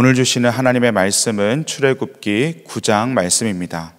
오늘 주시는 하나님의 말씀은 출애굽기 9장 말씀입니다.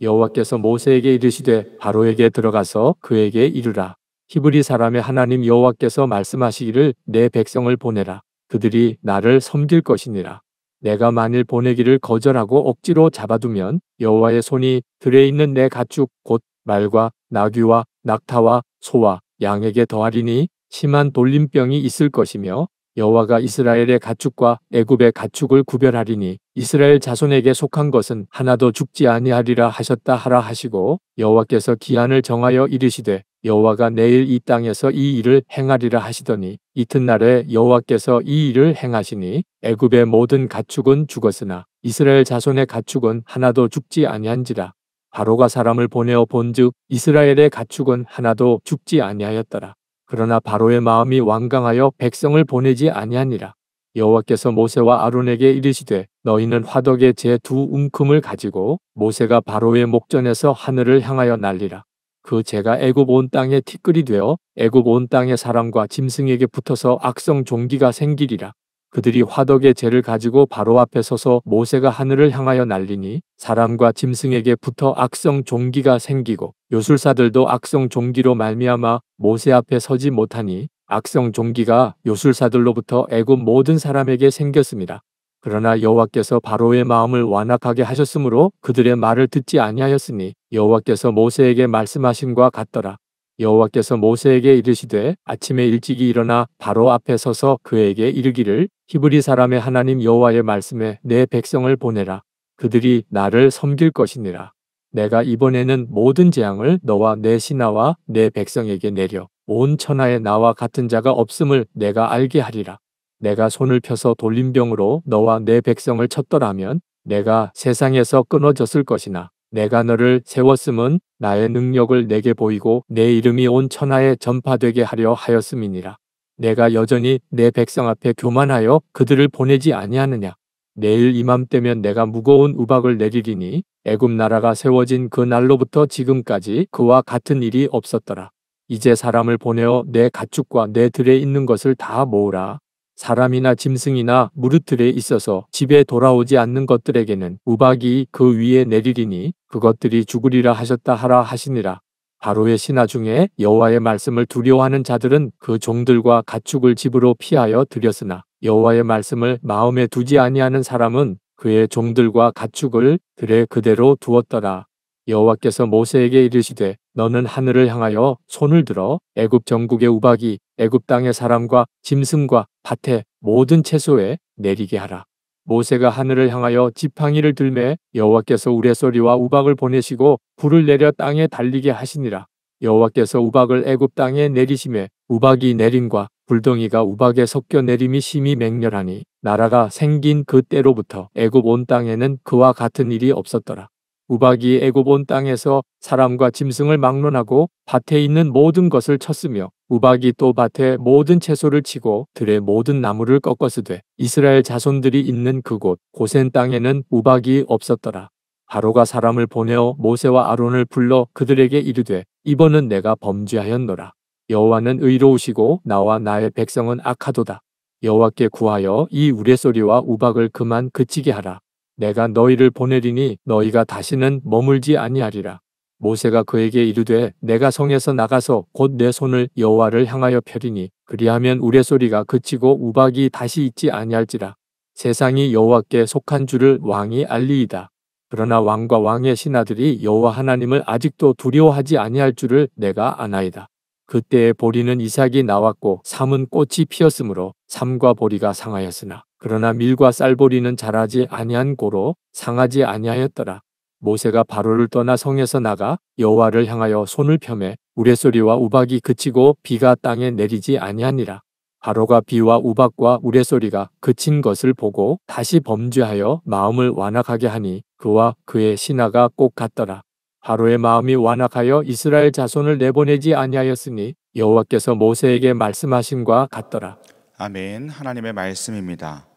여호와께서 모세에게 이르시되 바로에게 들어가서 그에게 이르라 히브리 사람의 하나님 여호와께서 말씀하시기를 내 백성을 보내라 그들이 나를 섬길 것이니라 내가 만일 보내기를 거절하고 억지로 잡아두면 여호와의 손이 들에 있는 내 가축 곧 말과 나귀와 낙타와 소와 양에게 더하리니 심한 돌림병이 있을 것이며 여호와가 이스라엘의 가축과 애굽의 가축을 구별하리니 이스라엘 자손에게 속한 것은 하나도 죽지 아니하리라 하셨다 하라 하시고 여호와께서 기한을 정하여 이르시되 여호와가 내일 이 땅에서 이 일을 행하리라 하시더니 이튿날에 여호와께서 이 일을 행하시니 애굽의 모든 가축은 죽었으나 이스라엘 자손의 가축은 하나도 죽지 아니한지라 바로가 사람을 보내어 본즉 이스라엘의 가축은 하나도 죽지 아니하였더라 그러나 바로의 마음이 완강하여 백성을 보내지 아니하니라. 여호와께서 모세와 아론에게 이르시되 너희는 화덕의 제두 움큼을 가지고 모세가 바로의 목전에서 하늘을 향하여 날리라. 그 제가 애굽 온 땅에 티끌이 되어 애굽 온 땅의 사람과 짐승에게 붙어서 악성 종기가 생기리라. 그들이 화덕의 죄를 가지고 바로 앞에 서서 모세가 하늘을 향하여 날리니 사람과 짐승에게 붙어 악성 종기가 생기고 요술사들도 악성 종기로 말미암아 모세 앞에 서지 못하니 악성 종기가 요술사들로부터 애굽 모든 사람에게 생겼습니다. 그러나 여호와께서 바로의 마음을 완악하게 하셨으므로 그들의 말을 듣지 아니하였으니 여호와께서 모세에게 말씀하신과 같더라. 여호와께서 모세에게 이르시되 아침에 일찍이 일어나 바로 앞에 서서 그에게 이르기를 히브리 사람의 하나님 여호와의 말씀에 내 백성을 보내라 그들이 나를 섬길 것이니라 내가 이번에는 모든 재앙을 너와 내 신하와 내 백성에게 내려 온 천하에 나와 같은 자가 없음을 내가 알게 하리라 내가 손을 펴서 돌림병으로 너와 내 백성을 쳤더라면 내가 세상에서 끊어졌을 것이나 내가 너를 세웠음은 나의 능력을 내게 보이고 내 이름이 온 천하에 전파되게 하려 하였음이니라. 내가 여전히 내 백성 앞에 교만하여 그들을 보내지 아니하느냐. 내일 이맘때면 내가 무거운 우박을 내리리니 애굽 나라가 세워진 그 날로부터 지금까지 그와 같은 일이 없었더라. 이제 사람을 보내어 내 가축과 내 들에 있는 것을 다 모으라. 사람이나 짐승이나 무릇들에 있어서 집에 돌아오지 않는 것들에게는 우박이 그 위에 내리리니 그것들이 죽으리라 하셨다 하라 하시니라. 바로의 신하 중에 여호와의 말씀을 두려워하는 자들은 그 종들과 가축을 집으로 피하여 들였으나 여호와의 말씀을 마음에 두지 아니하는 사람은 그의 종들과 가축을 들에 그대로 두었더라. 여호와께서 모세에게 이르시되 너는 하늘을 향하여 손을 들어 애굽 전국의 우박이 애굽 땅의 사람과 짐승과 밭에 모든 채소에 내리게 하라. 모세가 하늘을 향하여 지팡이를 들매 여호와께서 우레소리와 우박을 보내시고 불을 내려 땅에 달리게 하시니라. 여호와께서 우박을 애굽 땅에 내리심에 우박이 내림과 불덩이가 우박에 섞여 내림이 심히 맹렬하니 나라가 생긴 그때로부터 애굽 온 땅에는 그와 같은 일이 없었더라. 우박이 에고본 땅에서 사람과 짐승을 막론하고 밭에 있는 모든 것을 쳤으며 우박이 또 밭에 모든 채소를 치고 들의 모든 나무를 꺾어서되 이스라엘 자손들이 있는 그곳 고센 땅에는 우박이 없었더라. 바로가 사람을 보내어 모세와 아론을 불러 그들에게 이르되 이번은 내가 범죄하였노라. 여호와는 의로우시고 나와 나의 백성은 악하도다. 여호와께 구하여 이 우레소리와 우박을 그만 그치게 하라. 내가 너희를 보내리니 너희가 다시는 머물지 아니하리라. 모세가 그에게 이르되 내가 성에서 나가서 곧 내 손을 여호와를 향하여 펴리니 그리하면 우레소리가 그치고 우박이 다시 있지 아니할지라. 세상이 여호와께 속한 줄을 왕이 알리이다. 그러나 왕과 왕의 신하들이 여호와 하나님을 아직도 두려워하지 아니할 줄을 내가 아나이다. 그때에 보리는 이삭이 나왔고 삼은 꽃이 피었으므로 삼과 보리가 상하였으나 그러나 밀과 쌀보리는 자라지 아니한 고로 상하지 아니하였더라. 모세가 바로를 떠나 성에서 나가 여호와를 향하여 손을 펴매 우레소리와 우박이 그치고 비가 땅에 내리지 아니하니라. 바로가 비와 우박과 우레소리가 그친 것을 보고 다시 범죄하여 마음을 완악하게 하니 그와 그의 신하가 꼭 같더라. 바로의 마음이 완악하여 이스라엘 자손을 내보내지 아니하였으니 여호와께서 모세에게 말씀하신과 같더라. 아멘. 하나님의 말씀입니다.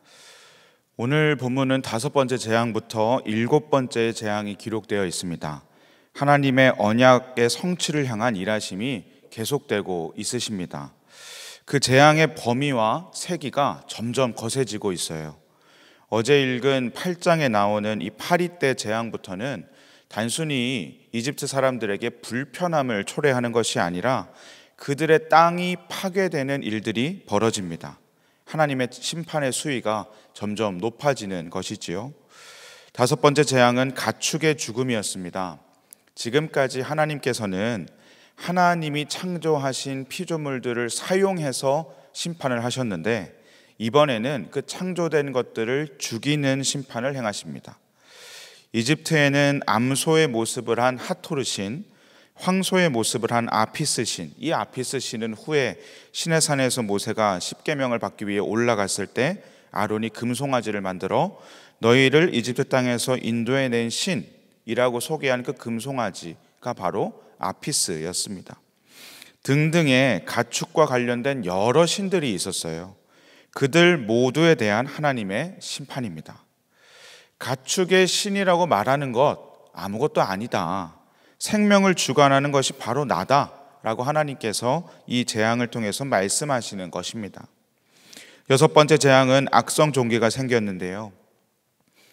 오늘 본문은 다섯 번째 재앙부터 일곱 번째 재앙이 기록되어 있습니다. 하나님의 언약의 성취를 향한 일하심이 계속되고 있으십니다. 그 재앙의 범위와 세기가 점점 거세지고 있어요. 어제 읽은 8장에 나오는 이 파리때 재앙부터는 단순히 이집트 사람들에게 불편함을 초래하는 것이 아니라 그들의 땅이 파괴되는 일들이 벌어집니다. 하나님의 심판의 수위가 점점 높아지는 것이지요. 다섯 번째 재앙은 가축의 죽음이었습니다. 지금까지 하나님께서는 하나님이 창조하신 피조물들을 사용해서 심판을 하셨는데 이번에는 그 창조된 것들을 죽이는 심판을 행하십니다. 이집트에는 암소의 모습을 한 하토르신, 황소의 모습을 한 아피스 신. 이 아피스 신은 후에 시내산에서 모세가 십계명을 받기 위해 올라갔을 때 아론이 금송아지를 만들어 너희를 이집트 땅에서 인도해 낸 신이라고 소개한 그 금송아지가 바로 아피스였습니다. 등등의 가축과 관련된 여러 신들이 있었어요. 그들 모두에 대한 하나님의 심판입니다. 가축의 신이라고 말하는 것 아무것도 아니다. 생명을 주관하는 것이 바로 나다라고 하나님께서 이 재앙을 통해서 말씀하시는 것입니다. 여섯 번째 재앙은 악성 종기가 생겼는데요.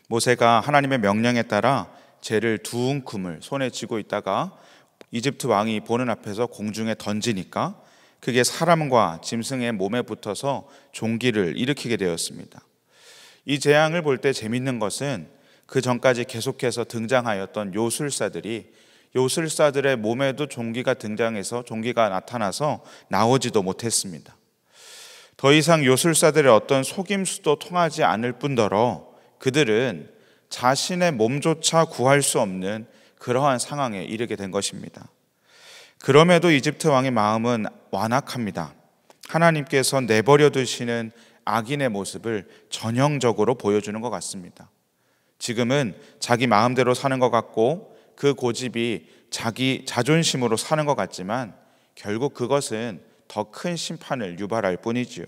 모세가 하나님의 명령에 따라 재를 두 움큼을 손에 쥐고 있다가 이집트 왕이 보는 앞에서 공중에 던지니까 그게 사람과 짐승의 몸에 붙어서 종기를 일으키게 되었습니다. 이 재앙을 볼 때 재밌는 것은 그 전까지 계속해서 등장하였던 요술사들이 요술사들의 몸에도 종기가 등장해서 종기가 나타나서 나오지도 못했습니다. 더 이상 요술사들의 어떤 속임수도 통하지 않을 뿐더러 그들은 자신의 몸조차 구할 수 없는 그러한 상황에 이르게 된 것입니다. 그럼에도 이집트 왕의 마음은 완악합니다. 하나님께서 내버려 두시는 악인의 모습을 전형적으로 보여주는 것 같습니다. 지금은 자기 마음대로 사는 것 같고 그 고집이 자기 자존심으로 사는 것 같지만 결국 그것은 더 큰 심판을 유발할 뿐이지요.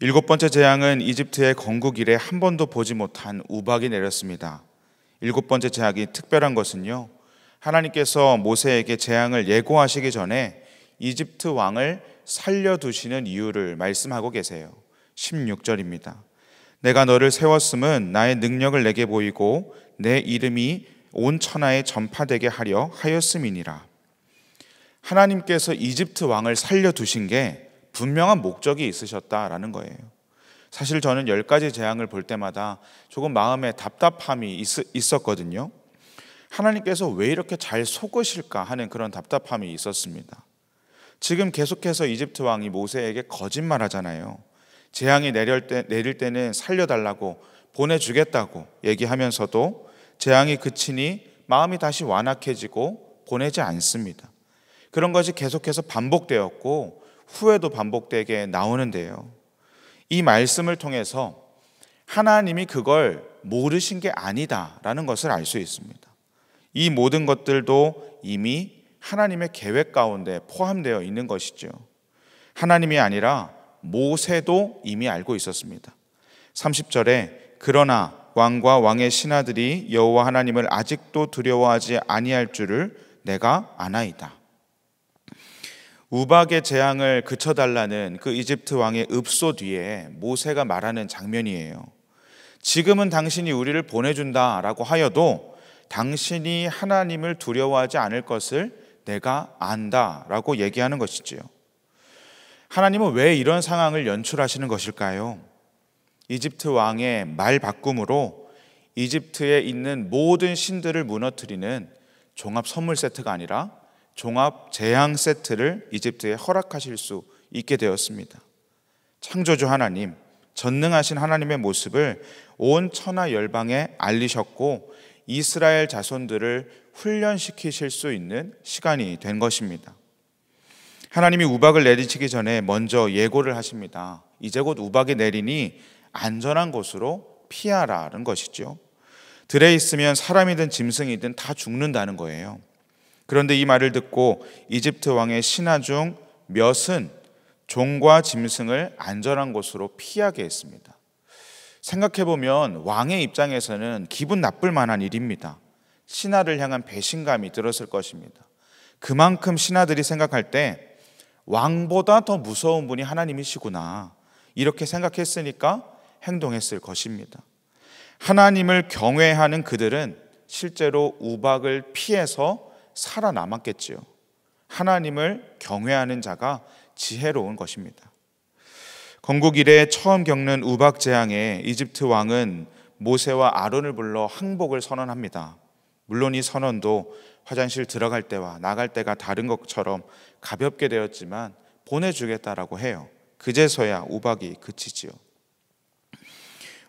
일곱 번째 재앙은 이집트의 건국 이래 한 번도 보지 못한 우박이 내렸습니다. 일곱 번째 재앙이 특별한 것은요. 하나님께서 모세에게 재앙을 예고하시기 전에 이집트 왕을 살려두시는 이유를 말씀하고 계세요. 16절입니다. 내가 너를 세웠음은 나의 능력을 내게 보이고 내 이름이 온 천하에 전파되게 하려 하였음이니라. 하나님께서 이집트 왕을 살려 두신 게 분명한 목적이 있으셨다라는 거예요. 사실 저는 열 가지 재앙을 볼 때마다 조금 마음에 답답함이 있, 었거든요 하나님께서 왜 이렇게 잘 속으실까 하는 그런 답답함이 있었습니다. 지금 계속해서 이집트 왕이 모세에게 거짓말 하잖아요. 재앙이 내릴, 때, 내릴 때는 살려달라고 보내주겠다고 얘기하면서도 재앙이 그치니 마음이 다시 완악해지고 보내지 않습니다. 그런 것이 계속해서 반복되었고 후에도 반복되게 나오는데요. 이 말씀을 통해서 하나님이 그걸 모르신 게 아니다라는 것을 알 수 있습니다. 이 모든 것들도 이미 하나님의 계획 가운데 포함되어 있는 것이죠. 하나님이 아니라 모세도 이미 알고 있었습니다. 30절에 그러나 왕과 왕의 신하들이 여호와 하나님을 아직도 두려워하지 아니할 줄을 내가 아나이다. 우박의 재앙을 그쳐달라는 그 이집트 왕의 읍소 뒤에 모세가 말하는 장면이에요. 지금은 당신이 우리를 보내준다라고 하여도 당신이 하나님을 두려워하지 않을 것을 내가 안다라고 얘기하는 것이지요. 하나님은 왜 이런 상황을 연출하시는 것일까요? 이집트 왕의 말 바꿈으로 이집트에 있는 모든 신들을 무너뜨리는 종합 선물 세트가 아니라 종합 재앙 세트를 이집트에 허락하실 수 있게 되었습니다. 창조주 하나님, 전능하신 하나님의 모습을 온 천하 열방에 알리셨고 이스라엘 자손들을 훈련시키실 수 있는 시간이 된 것입니다. 하나님이 우박을 내리시기 전에 먼저 예고를 하십니다. 이제 곧 우박이 내리니 안전한 곳으로 피하라는 것이죠. 들에 있으면 사람이든 짐승이든 다 죽는다는 거예요. 그런데 이 말을 듣고 이집트 왕의 신하 중 몇은 종과 짐승을 안전한 곳으로 피하게 했습니다. 생각해보면 왕의 입장에서는 기분 나쁠 만한 일입니다. 신하를 향한 배신감이 들었을 것입니다. 그만큼 신하들이 생각할 때 왕보다 더 무서운 분이 하나님이시구나. 이렇게 생각했으니까 행동했을 것입니다. 하나님을 경외하는 그들은 실제로 우박을 피해서 살아남았겠지요. 하나님을 경외하는 자가 지혜로운 것입니다. 건국 이래 처음 겪는 우박 재앙에 이집트 왕은 모세와 아론을 불러 항복을 선언합니다. 물론 이 선언도 화장실 들어갈 때와 나갈 때가 다른 것처럼 가볍게 되었지만 보내주겠다라고 해요. 그제서야 우박이 그치지요.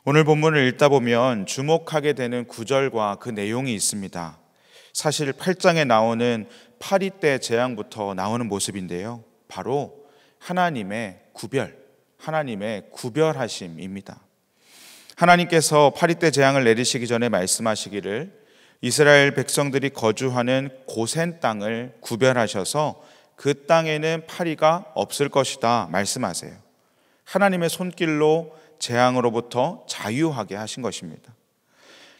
오늘 본문을 읽다 보면 주목하게 되는 구절과 그 내용이 있습니다. 사실 8장에 나오는 파리 때 재앙부터 나오는 모습인데요. 바로 하나님의 구별, 하나님의 구별하심입니다. 하나님께서 파리 때 재앙을 내리시기 전에 말씀하시기를 이스라엘 백성들이 거주하는 고센 땅을 구별하셔서 그 땅에는 파리가 없을 것이다 말씀하세요. 하나님의 손길로 재앙으로부터 자유하게 하신 것입니다.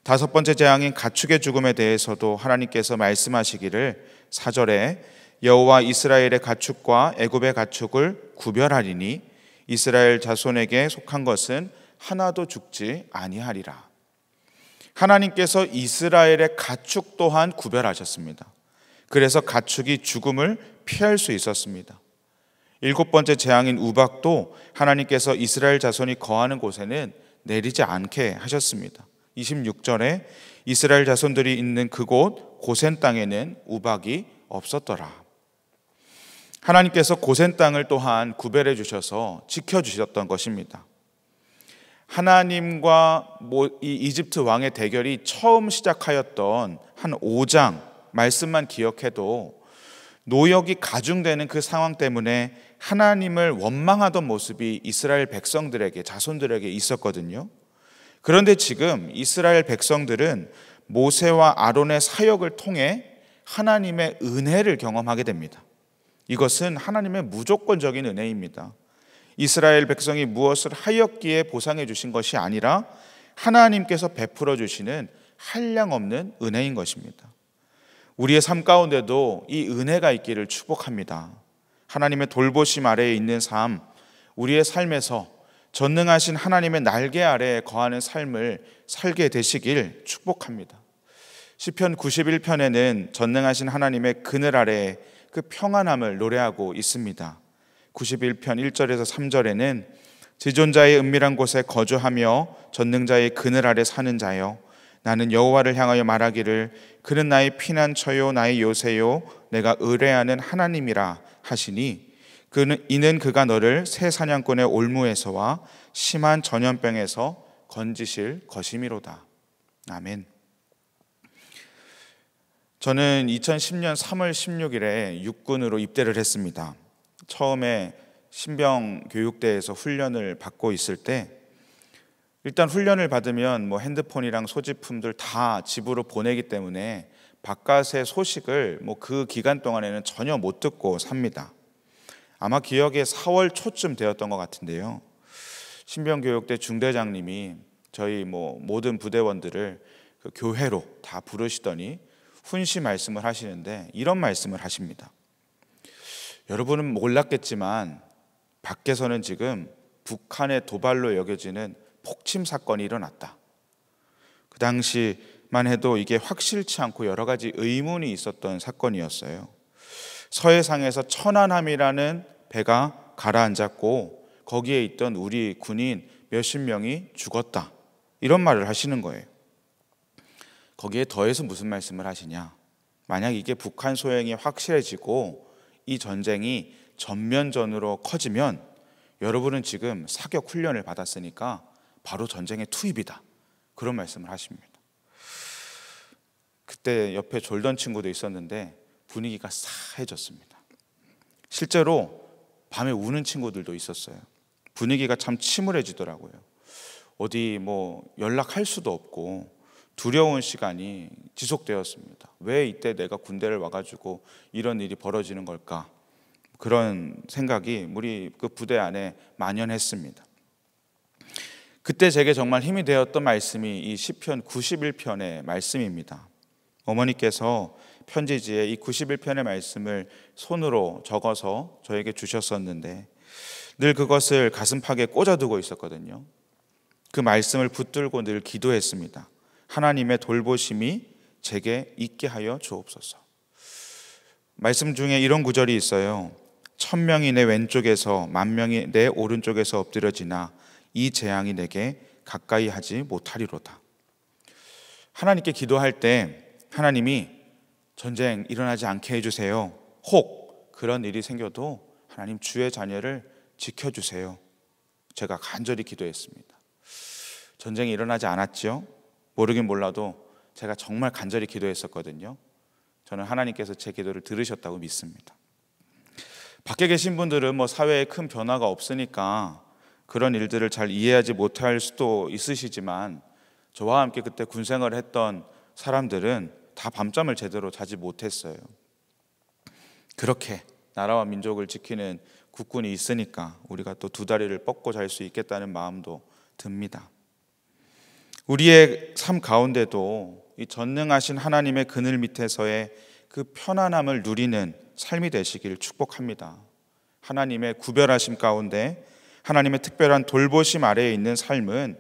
다섯 번째 재앙인 가축의 죽음에 대해서도 하나님께서 말씀하시기를 사절에 여호와 이스라엘의 가축과 애굽의 가축을 구별하리니 이스라엘 자손에게 속한 것은 하나도 죽지 아니하리라. 하나님께서 이스라엘의 가축 또한 구별하셨습니다. 그래서 가축이 죽음을 피할 수 있었습니다. 일곱 번째 재앙인 우박도 하나님께서 이스라엘 자손이 거하는 곳에는 내리지 않게 하셨습니다. 26절에 이스라엘 자손들이 있는 그곳 고센 땅에는 우박이 없었더라. 하나님께서 고센 땅을 또한 구별해 주셔서 지켜 주셨던 것입니다. 하나님과 이 이집트 왕의 대결이 처음 시작하였던 한 5장 말씀만 기억해도 노역이 가중되는 그 상황 때문에 하나님을 원망하던 모습이 이스라엘 백성들에게 자손들에게 있었거든요. 그런데 지금 이스라엘 백성들은 모세와 아론의 사역을 통해 하나님의 은혜를 경험하게 됩니다. 이것은 하나님의 무조건적인 은혜입니다. 이스라엘 백성이 무엇을 하였기에 보상해 주신 것이 아니라 하나님께서 베풀어 주시는 한량 없는 은혜인 것입니다. 우리의 삶 가운데도 이 은혜가 있기를 축복합니다. 하나님의 돌보심 아래에 있는 삶, 우리의 삶에서 전능하신 하나님의 날개 아래 거하는 삶을 살게 되시길 축복합니다. 시편 91편에는 전능하신 하나님의 그늘 아래 그 평안함을 노래하고 있습니다. 91편 1절에서 3절에는 지존자의 은밀한 곳에 거주하며 전능자의 그늘 아래 사는 자여 나는 여호와를 향하여 말하기를 그는 나의 피난처요 나의 요새요 내가 의뢰하는 하나님이라 하시니 그는 이는 그가 너를 새 사냥꾼의 올무에서와 심한 전염병에서 건지실 것이미로다. 아멘. 저는 2010년 3월 16일에 육군으로 입대를 했습니다. 처음에 신병 교육대에서 훈련을 받고 있을 때 일단 훈련을 받으면 뭐 핸드폰이랑 소지품들 다 집으로 보내기 때문에 바깥의 소식을 뭐 그 기간 동안에는 전혀 못 듣고 삽니다. 아마 기억에 4월 초쯤 되었던 것 같은데요. 신병교육대 중대장님이 저희 뭐 모든 부대원들을 그 교회로 다 부르시더니 훈시 말씀을 하시는데 이런 말씀을 하십니다. 여러분은 몰랐겠지만 밖에서는 지금 북한의 도발로 여겨지는 폭침 사건이 일어났다. 그 당시만 해도 이게 확실치 않고 여러 가지 의문이 있었던 사건이었어요. 서해상에서 천안함이라는 배가 가라앉았고 거기에 있던 우리 군인 몇십 명이 죽었다. 이런 말을 하시는 거예요. 거기에 더해서 무슨 말씀을 하시냐? 만약 이게 북한 소행이 확실해지고 이 전쟁이 전면전으로 커지면 여러분은 지금 사격 훈련을 받았으니까 바로 전쟁의 투입이다. 그런 말씀을 하십니다. 그때 옆에 졸던 친구도 있었는데 분위기가 싸해졌습니다. 실제로 밤에 우는 친구들도 있었어요. 분위기가 참 침울해지더라고요. 어디 뭐 연락할 수도 없고 두려운 시간이 지속되었습니다. 왜 이때 내가 군대를 와가지고 이런 일이 벌어지는 걸까? 그런 생각이 우리 그 부대 안에 만연했습니다. 그때 제게 정말 힘이 되었던 말씀이 이 시편 91편의 말씀입니다. 어머니께서 편지지에 이 91편의 말씀을 손으로 적어서 저에게 주셨었는데 늘 그것을 가슴팍에 꽂아두고 있었거든요. 그 말씀을 붙들고 늘 기도했습니다. 하나님의 돌보심이 제게 있게 하여 주옵소서. 말씀 중에 이런 구절이 있어요. 천 명이 내 왼쪽에서 만 명이 내 오른쪽에서 엎드려지나 이 재앙이 내게 가까이 하지 못하리로다. 하나님께 기도할 때 하나님이 전쟁 일어나지 않게 해주세요. 혹 그런 일이 생겨도 하나님 주의 자녀를 지켜주세요. 제가 간절히 기도했습니다. 전쟁이 일어나지 않았지 모르긴 몰라도 제가 정말 간절히 기도했었거든요. 저는 하나님께서 제 기도를 들으셨다고 믿습니다. 밖에 계신 분들은 뭐 사회에 큰 변화가 없으니까 그런 일들을 잘 이해하지 못할 수도 있으시지만 저와 함께 그때 군생활을 했던 사람들은 다 밤잠을 제대로 자지 못했어요. 그렇게 나라와 민족을 지키는 국군이 있으니까 우리가 또 두 다리를 뻗고 잘 수 있겠다는 마음도 듭니다. 우리의 삶 가운데도 이 전능하신 하나님의 그늘 밑에서의 그 편안함을 누리는 삶이 되시길 축복합니다. 하나님의 구별하심 가운데 하나님의 특별한 돌보심 아래에 있는 삶은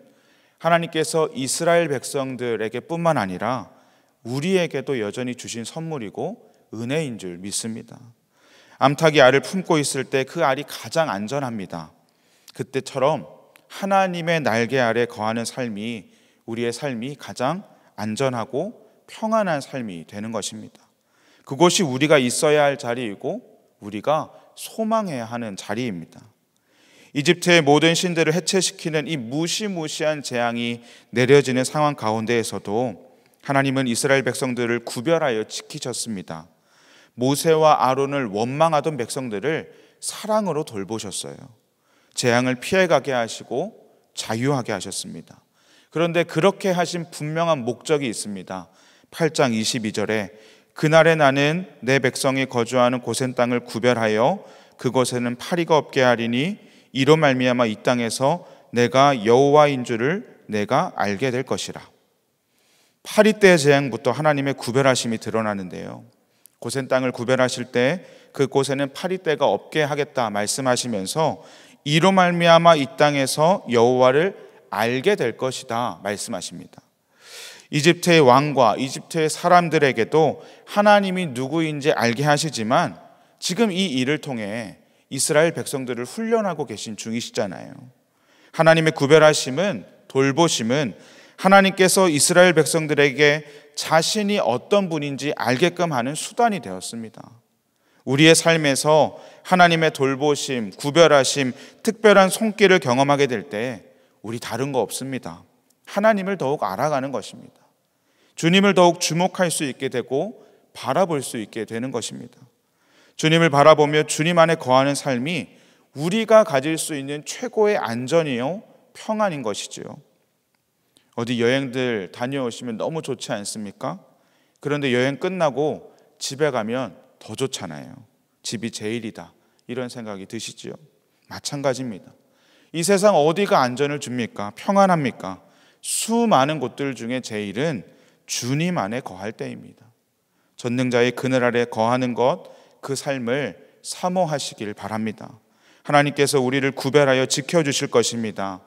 하나님께서 이스라엘 백성들에게뿐만 아니라 우리에게도 여전히 주신 선물이고 은혜인 줄 믿습니다. 암탉이 알을 품고 있을 때 그 알이 가장 안전합니다. 그때처럼 하나님의 날개 아래 거하는 삶이 우리의 삶이 가장 안전하고 평안한 삶이 되는 것입니다. 그곳이 우리가 있어야 할 자리이고 우리가 소망해야 하는 자리입니다. 이집트의 모든 신들을 해체시키는 이 무시무시한 재앙이 내려지는 상황 가운데에서도 하나님은 이스라엘 백성들을 구별하여 지키셨습니다. 모세와 아론을 원망하던 백성들을 사랑으로 돌보셨어요. 재앙을 피해가게 하시고 자유하게 하셨습니다. 그런데 그렇게 하신 분명한 목적이 있습니다. 8장 22절에 그날에 나는 내 백성이 거주하는 고센 땅을 구별하여 그곳에는 파리가 없게 하리니 이로 말미암아 이 땅에서 내가 여호와인 줄을 내가 알게 될 것이라. 파리 때 재앙부터 하나님의 구별하심이 드러나는데요. 고센 땅을 구별하실 때 그곳에는 파리 때가 없게 하겠다 말씀하시면서 이로 말미암아 이 땅에서 여호와를 알게 될 것이다 말씀하십니다. 이집트의 왕과 이집트의 사람들에게도 하나님이 누구인지 알게 하시지만 지금 이 일을 통해 이스라엘 백성들을 훈련하고 계신 중이시잖아요. 하나님의 구별하심은 돌보심은 하나님께서 이스라엘 백성들에게 자신이 어떤 분인지 알게끔 하는 수단이 되었습니다. 우리의 삶에서 하나님의 돌보심, 구별하심, 특별한 손길을 경험하게 될 때 우리 다른 거 없습니다. 하나님을 더욱 알아가는 것입니다. 주님을 더욱 주목할 수 있게 되고 바라볼 수 있게 되는 것입니다. 주님을 바라보며 주님 안에 거하는 삶이 우리가 가질 수 있는 최고의 안전이요 평안인 것이지요. 어디 여행들 다녀오시면 너무 좋지 않습니까? 그런데 여행 끝나고 집에 가면 더 좋잖아요. 집이 제일이다. 이런 생각이 드시지요. 마찬가지입니다. 이 세상 어디가 안전을 줍니까? 평안합니까? 수많은 곳들 중에 제일은 주님 안에 거할 때입니다. 전능자의 그늘 아래 거하는 것, 그 삶을 사모하시길 바랍니다. 하나님께서 우리를 구별하여 지켜주실 것입니다.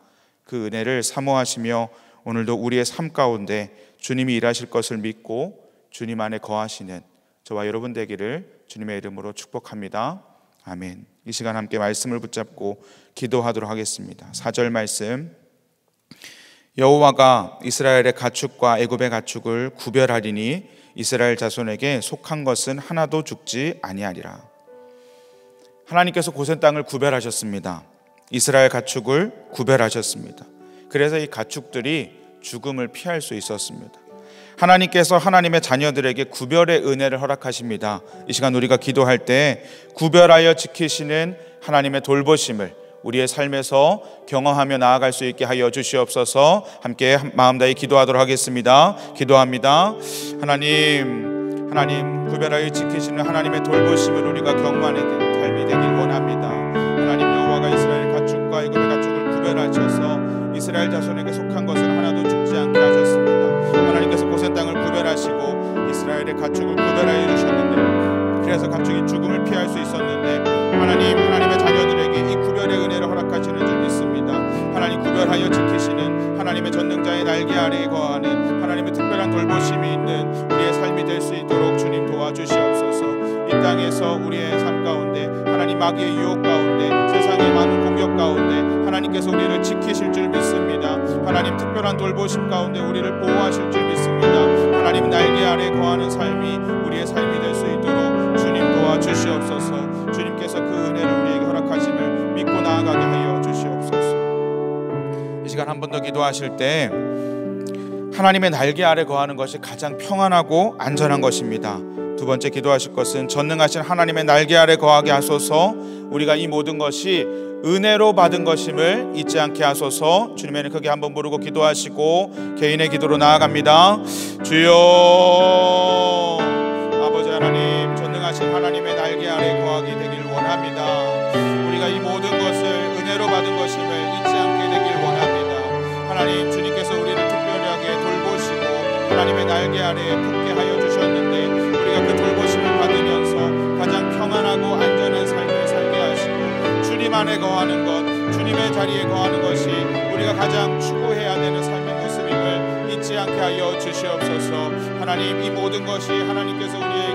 그 은혜를 사모하시며 오늘도 우리의 삶 가운데 주님이 일하실 것을 믿고 주님 안에 거하시는 저와 여러분 되기를 주님의 이름으로 축복합니다. 아멘. 이 시간 함께 말씀을 붙잡고 기도하도록 하겠습니다. 4절 말씀. 여호와가 이스라엘의 가축과 애굽의 가축을 구별하리니 이스라엘 자손에게 속한 것은 하나도 죽지 아니하리라. 하나님께서 고센 땅을 구별하셨습니다. 이스라엘 가축을 구별하셨습니다. 그래서 이 가축들이 죽음을 피할 수 있었습니다. 하나님께서 하나님의 자녀들에게 구별의 은혜를 허락하십니다. 이 시간 우리가 기도할 때 구별하여 지키시는 하나님의 돌보심을 우리의 삶에서 경험하며 나아갈 수 있게 하여 주시옵소서 함께 마음 다해 기도하도록 하겠습니다. 기도합니다. 하나님, 하나님 구별하여 지키시는 하나님의 돌보심을 우리가 경만하게 삶이 되길 원합니다. 하나님 여호와가 이스라엘 가축과 이그의 가축을 구별하셔서 이스라엘 자손에게 속한 것을 하나도 죽지 않게 하셨습니다. 하나님께서 고센 땅을 구별하시고 이스라엘의 가축을 구별하여 주셨는데 그래서 가축이 죽음을 피할 수 있었는데 하나님 인도하여 지키시는 하나님의 전능자의 날개 아래 거하는 하나님의 특별한 돌보심이 있는 우리의 삶이 될 수 있도록 주님 도와주시옵소서. 이 땅에서 우리의 삶 가운데 하나님 마귀의 유혹 가운데 세상의 많은 공격 가운데 하나님께서 우리를 지키실 줄 믿습니다. 하나님 특별한 돌보심 가운데 우리를 보호하실 줄 믿습니다. 하나님 날개 아래 거하는 삶이 우리의 삶이 될 수 있도록 주님 도와주시옵소서. 주님께서 그 은혜를 우리에게 허락하심을 믿고 나아가게 하여 시간 한번 더 기도하실 때 하나님의 날개 아래 거하는 것이 가장 평안하고 안전한 것입니다. 두 번째 기도하실 것은 전능하신 하나님의 날개 아래 거하게 하소서 우리가 이 모든 것이 은혜로 받은 것임을 잊지 않게 하소서 주님의 이 크게 한번 부르고 기도하시고 개인의 기도로 나아갑니다. 주여 거하는 것, 주님의 자리에 거하는 것이 우리가 가장 추구해야 되는 삶의 모습임을 잊지 않게 하여 주시옵소서. 하나님 이 모든 것이 하나님께서 우리의